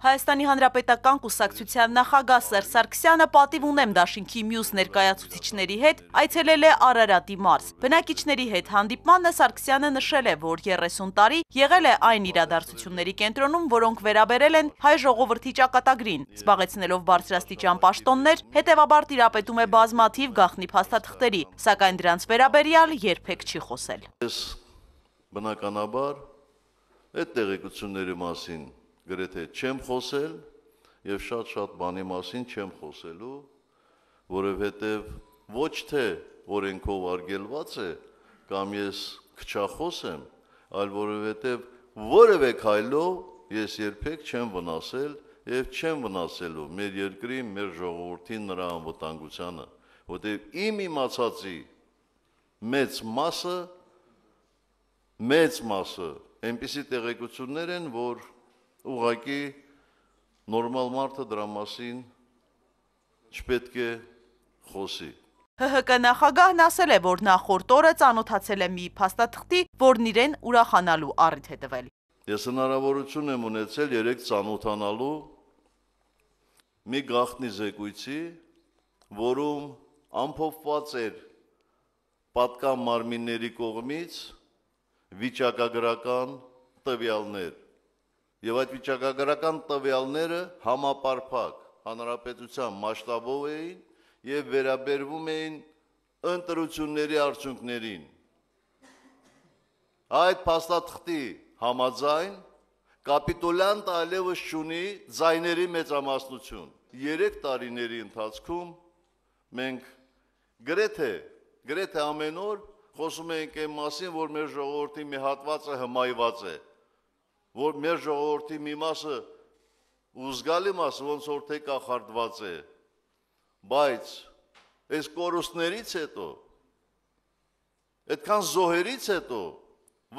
Հայաստանի Հանրապետական կուսակցության նախագահ Սերժ Սարգսյանը պատիվ ունեմ դաշինքի մյուս ներկայացուցիչների հետ այցելել է Արարատի մարզ։ Բնակիչների հետ հանդիպմանը Սարգսյանը նշել է, որ 30 տարի եղել է այն իրադարձությունների կենտրոնում, որոնք վերաբերել են հայ ժողովրդի ճակատագրին, զբաղեցնելով բարձրաստիճան պաշտոններ, հետևաբար տիրապետում է բազմաթիվ գաղտնի փաստաթղթերի, սակայն դրանց վերաբերյալ երբեք չի խոսել։ Ես բնականաբար այդ տեղեկությունների մասին գրեթե չեմ խոսել եւ շատ-շատ բանի մասին չեմ խոսելու, որովհետեւ ոչ թե օրենքով արգելված է կամ ես քչախոս եմ, այլ որովհետեւ որևէ քայլով ես երբեք չեմ վնասել եւ չեմ վնասելու մեր երկրի, մեր ժողովրդի նրա անվտանգությանը, որտեղ իմ իմացածի մեծ մասը մեծ մասը այնպիսի տեղեկություններ են, որ Ուղղակի նորմալ մարդը դրա մասին չպետք է խոսի։ ՀՀԿ նախագահն ասել է, որ նախորդ օրը ծանոթացել է մի փաստաթղթի, որն իրեն ուրախանալու առիթ է տվել։ Ես հնարավորություն եմ ունեցել երեք ծանոթանալու մի գախնի զեկույցի, որում ամփոփված էր պատկան մարմինների կողմից վիճակագրական տվյալներ Եվ այդ վիճակագրական տվյալները համապարփակ հանրապետության մասշտաբով էին եւ վերաբերվում էին ընտրությունների արդյունքներին։ Այդ փաստաթղթի համաձայն կապիտուլանտ ալևս շունի ձայների մեծամասնություն։ 3 տարիների ընթացքում մենք գրեթե գրեթե ամեն օր խոսում ենք այն մասին, որ մեր ժողովրդի մի հատվածը հմայված է։ հմայված է որ մեր ժողովրդի մի մասը ու զգալի մասը ոնց որ թե կախարդված է բայց այս կորուստներից հետո այդքան զոհերից հետո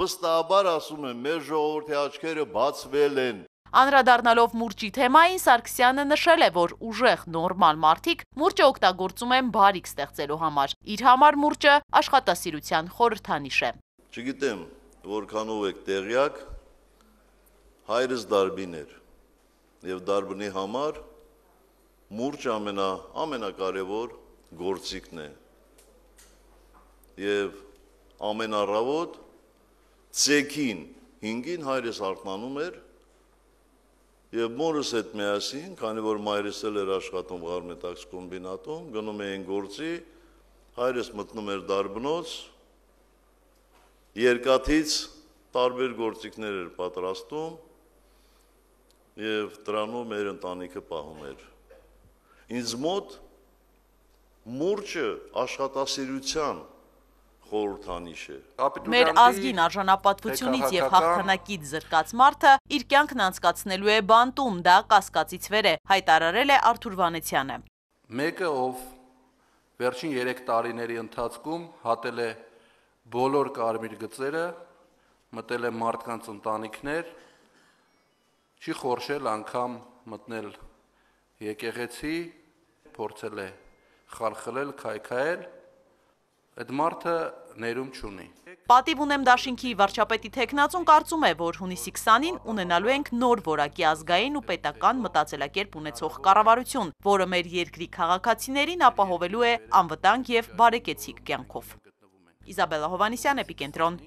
վստահաբար ասում եմ մեր ժողովրդի աչքերը բացվել են Անդրադառնալով մուրճի թեմային Սարգսյանը նշել է, որ ուժեղ նորմալ մարդիկ մուրճը օգտագործում են բարիք ստեղծելու համար։ Իր համար մուրճը աշխատասիրության խորհրդանիշ է։ Չգիտեմ, որքանով եք տեղյակ, հայրս դարբին էր եւ դարբնի համար մուրճ ամենա ամենակարևոր գործիքն է եւ ամենառավոտ ցեկին հինգին հայրս արթնանում էր Եվ մորս հետ միասին, քանի որ մայրս էլ էր աշխատում Ղարմետաքս կոմբինատում, գնում էին գործի, հայրս մտնում էր Դարբնոց, երկաթից տարբեր գործիքներ էր պատրաստում, եւ դրանով մեր ընտանիքը պահում էր։ Ինձ մոտ մուրճը աշխատասիրության խորհրդանիշ է։ Մեր ազգին արժանապատվությունից եւ հաղթանակից զրկած մարդը իր կյանքն անցկացնելու է բանտում, դա կասկածից վեր է, հայտարարել է Արթուր Վանեցյանը։ Մեկը, ով վերջին 3 տարիների ընթացքում հատել է բոլոր կարմիր գծերը, մտել է մարդկանց ընտանիքներ, չի խորշել անգամ մտնել եկեղեցի, փորձել է խարխլել, քայքայել, այդ մարդը ներում չունի։ Պատիվ ունեմ դաշինքի վարչապետի թեկնածուն կարծում է, որ հունիսի 20-ին ունենալու ենք նոր որակի ազգային ու պետական մտածելակերպ ունեցող կառավարություն, որը մեր երկրի քաղաքացիներին ապահովելու է անվտանգ եւ բարեկեցիկ կյանքով։ Իզաբելա Հովանիսյան, Էպիկենտրոն։